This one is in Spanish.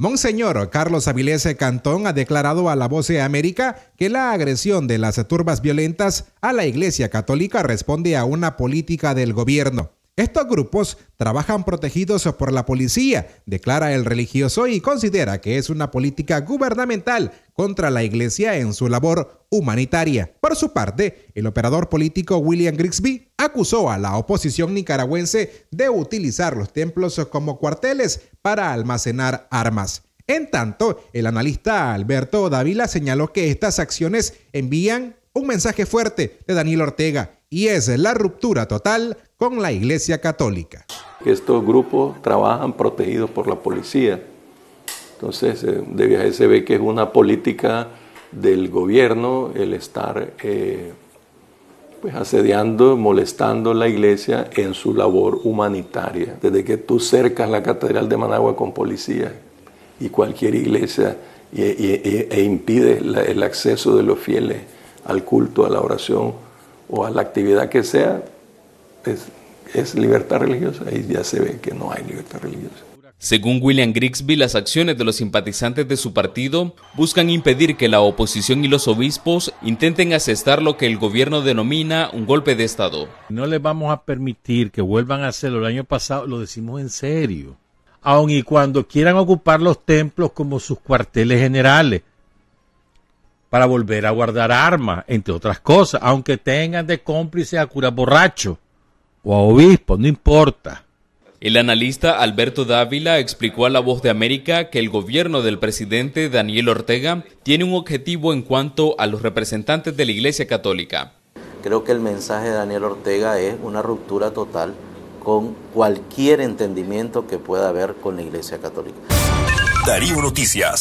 Monseñor Carlos Avilés Cantón ha declarado a La Voz de América que la agresión de las turbas violentas a la Iglesia Católica responde a una política del gobierno. Estos grupos trabajan protegidos por la policía, declara el religioso y considera que es una política gubernamental contra la iglesia en su labor humanitaria. Por su parte, el operador político William Grigsby acusó a la oposición nicaragüense de utilizar los templos como cuarteles para almacenar armas. En tanto, el analista Alberto Dávila señaló que estas acciones envían un mensaje fuerte de Daniel Ortega y es la ruptura total con la Iglesia Católica. Estos grupos trabajan protegidos por la policía. Entonces, eh, de viaje se ve que es una política del gobierno el estar eh, pues asediando, molestando a la iglesia en su labor humanitaria. Desde que tú cercas la Catedral de Managua con policía y cualquier iglesia e, e, e impides el acceso de los fieles al culto, a la oración o a la actividad que sea, es, libertad religiosa, ahí ya se ve que no hay libertad religiosa. Según William Grigsby, las acciones de los simpatizantes de su partido buscan impedir que la oposición y los obispos intenten asestar lo que el gobierno denomina un golpe de Estado. No les vamos a permitir que vuelvan a hacerlo. El año pasado lo decimos en serio. Aun y cuando quieran ocupar los templos como sus cuarteles generales para volver a guardar armas, entre otras cosas, aunque tengan de cómplice a cura borracho o a no importa. El analista Alberto Dávila explicó a La Voz de América que el gobierno del presidente Daniel Ortega tiene un objetivo en cuanto a los representantes de la Iglesia Católica. Creo que el mensaje de Daniel Ortega es una ruptura total con cualquier entendimiento que pueda haber con la Iglesia Católica. Darío Noticias.